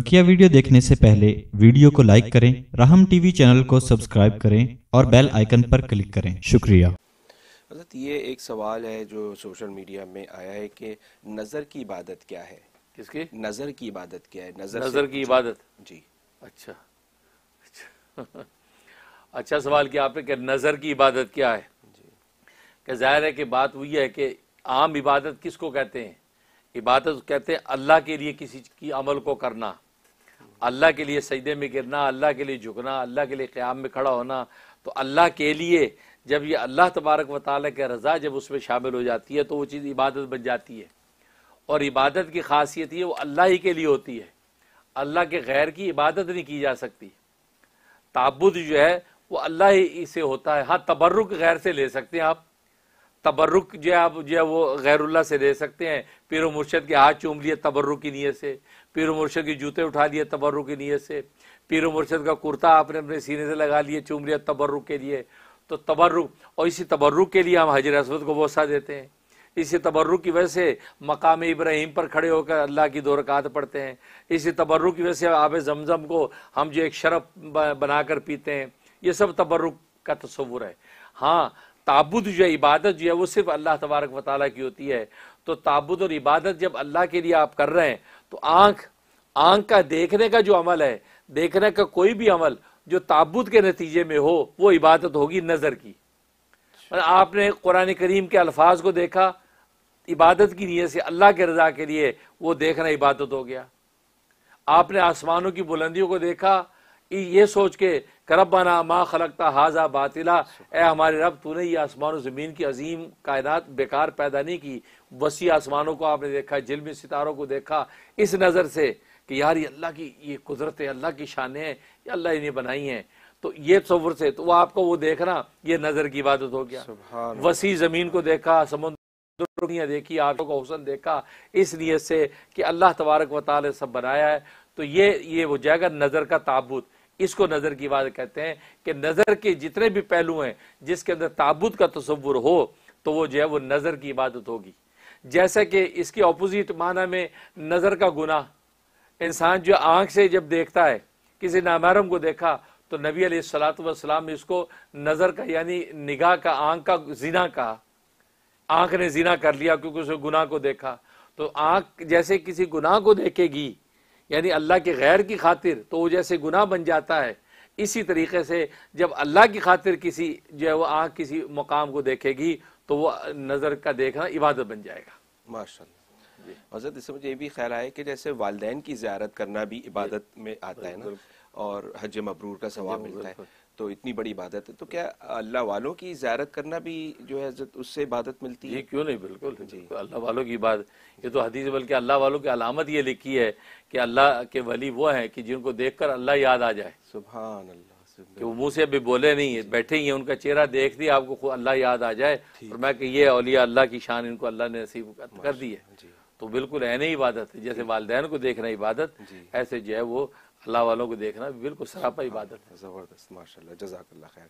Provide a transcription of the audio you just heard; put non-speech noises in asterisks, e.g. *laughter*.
बकिया वीडियो देखने से पहले वीडियो को लाइक करें राहम टीवी चैनल को सब्सक्राइब करें और बेल आइकन पर क्लिक करें शुक्रिया हजरत ये एक सवाल है जो सोशल मीडिया में आया है कि नज़र की इबादत क्या है किसकी नज़र की इबादत क्या है नज़र नज़र की इबादत जी अच्छा अच्छा *laughs* अच्छा सवाल किया आपने कि नज़र की इबादत क्या है जी जाहिर है कि बात वही है कि आम इबादत किसको कहते हैं इबादत कहते हैं अल्लाह के लिए किसी की अमल को करना अल्लाह के लिए सजदे में गिरना अल्लाह के लिए झुकना अल्लाह के लिए क़्याम में खड़ा होना तो अल्लाह के लिए जब ये अल्लाह तबारक व ताली के रज़ा जब उसमें शामिल हो जाती है तो वो चीज़ इबादत बन जाती है और इबादत की खासियत ये वो अल्लाह ही के लिए होती है अल्लाह के गैर की इबादत नहीं की जा सकती ताबुद जो है वो अल्लाह ही से होता है हाँ तबर्रुक गैर से ले सकते हैं आप तबर्रुक जो है आप जो है वो गैरुल्ला से दे सकते हैं पीर मुर्शद के हाथ चूम लिए तबर्रुक की नीयत से पीर मुर्शद के जूते उठा लिए तबर्रुक की नीयत से पीर मुर्शद का कुर्ता आपने अपने सीने से लगा लिए चूम लिया तबर्रुक के लिए तो तबर्रुक और इसी तबर्रुक के लिए हम हजर असवद को वसा देते हैं इसी तबर्रुक की वजह से मकाम इब्राहिम पर खड़े होकर अल्लाह की दो रकात पढ़ते हैं इसी तबर्रुक की वजह से आब जमज़म को हम जो एक शरब बनाकर पीते हैं ये सब तबर्रुक का तस्वुर है हाँ ताबुद जो है इबादत जो है वो सिर्फ अल्लाह तबारक वाली की होती है तो ताबुद और इबादत जब अल्लाह के लिए आप कर रहे हैं तो आंख आंख का देखने का जो अमल है देखने का कोई भी अमल जो ताबुद के नतीजे में हो वो इबादत होगी नज़र की आपने कुरान करीम के अल्फाज को देखा इबादत की नीयत से अल्लाह के रजा के लिए वो देखना इबादत हो गया आपने आसमानों की बुलंदियों को देखा ये सोच के कि रबाना माँ खलकता हाजा बातिला ए हमारे रब तूने ये आसमान ज़मीन की अजीम कायनात बेकार पैदा नहीं की वसी आसमानों को आपने देखा में सितारों को देखा इस नज़र से कि यार ये अल्लाह की ये कुदरत है अल्लाह की शान है ये अल्लाह इन्हें बनाई हैं तो ये तस्वुर से तो वो आपको वो देखना ये नज़र की इबादत हो गया वसी ज़मीन को देखा समुद्र दुनिया देखी आंखों का हुसन देखा इस नीयत से कि अल्लाह तबारक वाल सब बनाया है तो ये ये वो जाएगा नज़र का ताबूत इसको नज़र की बात कहते हैं कि नज़र के जितने भी पहलू हैं जिसके अंदर ताबूत का तस्वुर हो तो वो जो है वो नज़र की इबादत होगी जैसे कि इसके ऑपोजिट माना में नज़र का गुनाह इंसान जो आंख से जब देखता है किसी नामहरम को देखा तो नबी सलाम ने इसको नज़र का यानी निगाह का आंख का जीना कहा आंख ने जीना कर लिया क्योंकि उसने गुनाह को देखा तो आंख जैसे किसी गुनाह को देखेगी यानी अल्लाह के गैर की खातिर तो वो जैसे गुनाह बन जाता है इसी तरीके से जब अल्लाह की खातिर किसी जो है वो आँख किसी मुकाम को देखेगी तो वो नज़र का देखना इबादत बन जाएगा माशा हजरत इससे मुझे ये भी ख्याल आया कि जैसे वालदेन की ज्यारत करना भी इबादत में आता है ना और हज मबरूर का सवाब मिलता है तो इतनी बड़ी इबादत है तो क्या अल्लाह वालों की ज्यारत करना भी जो है उससे इबादत मिलती है क्यों नहीं बिल्कुल अल्लाह वालों की इबादत ये तो हदीस बल्कि अल्लाह वालों की अलामत ये लिखी है कि अल्लाह के वली वो है कि जिनको देख कर अल्लाह याद आ जाए सुबह कि वो मुंह से अभी बोले नहीं है बैठे ही है उनका चेहरा देख दिया आपको अल्लाह याद आ जाए और मैं कि ये अलिया अल्लाह की शान इनको अल्लाह ने नसीब कर दी है तो बिल्कुल ऐन इबादत है जैसे वालदेन को देखना इबादत ऐसे जो है वो अल्लाह वालों को देखना बिल्कुल सरापा हाँ, इबादत है ज़बरदस्त माशा जजाकल्ला खैर